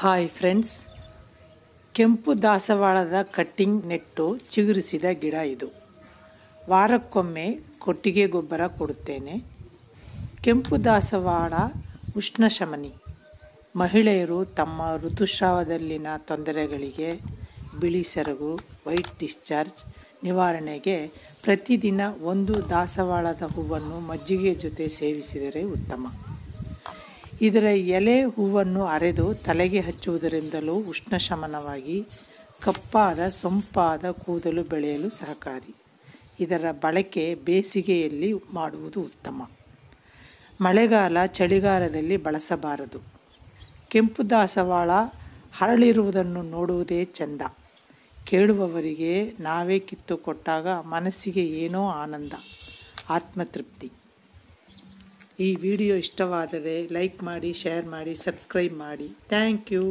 hi friends ಕೆಂಪು ದಾಸವಾಳದ cutting ನೆಟ್ಟು ಚಿಗುರಿಸಿದ ಗಿಡ ಇದು ವಾರಕ್ಕೊಮ್ಮೆ ಕೊಟ್ಟಿಗೆ ಗೊಬ್ಬರ ಕೊಡುತ್ತೇನೆ ಕೆಂಪು ದಾಸವಾಳ ಉಷ್ಣಶಮನಿ ಮಹಿಳೆಯರು ತಮ್ಮ ಋತುಸ್ರಾವದಲ್ಲಿನ ತೊಂದರೆಗಳಿಗೆ ಬಿಳಿ ಸೆರಗು ವೈಟ್ ಡಿಸ್ಚಾರ್ಜ್ ನಿವಾರಣೆಗೆ ಪ್ರತಿದಿನ ಒಂದು ದಾಸವಾಳದ ಹೂವನ್ನು ಮಜ್ಜಿಗೆ ಜೊತೆ ಸೇವಿಸಿದರೆ ಉತ್ತಮ ಇದರ ಎಲೆ ಹೂವನ್ನು ಅರೆದು ತಲೆಗೆ ಹಚ್ಚುವುದರಿಂದಲೂ ಉಷ್ಣಶಮನವಾಗಿ ಕಪ್ಪಾದ ಸೊಂಪಾದ ಕೂದಲು ಬೆಳೆಯಲು ಸಹಕಾರಿ ಇದರ ಬಳಕೆ ಬೇಸಿಗೆಯಲ್ಲಿ ಮಾಡುವುದು ಉತ್ತಮ ಮಳೆಗಾಲ ಚಳಿಗಾಲದಲ್ಲಿ ಬಳಸಬಾರದು ಕೆಂಪು ದಾಸವಾಳ ಹರಳಿರುವುದನ್ನು ನೋಡುವುದೇ ಚಂದ ಕೇಳುವವರಿಗೆ ನಾವೇ ಕಿತ್ತು ಕೊಟ್ಟಾಗ ಮನಸ್ಸಿಗೆ ಏನೋ ಆನಂದ ಆತ್ಮತೃಪ್ತಿ ಈ ವಿಡಿಯೋ ಇಷ್ಟವಾದರೆ ಲೈಕ್ ಮಾಡಿ ಶೇರ್ ಮಾಡಿ ಸಬ್ಸ್ಕ್ರೈಬ್ ಮಾಡಿ ಥ್ಯಾಂಕ್ ಯು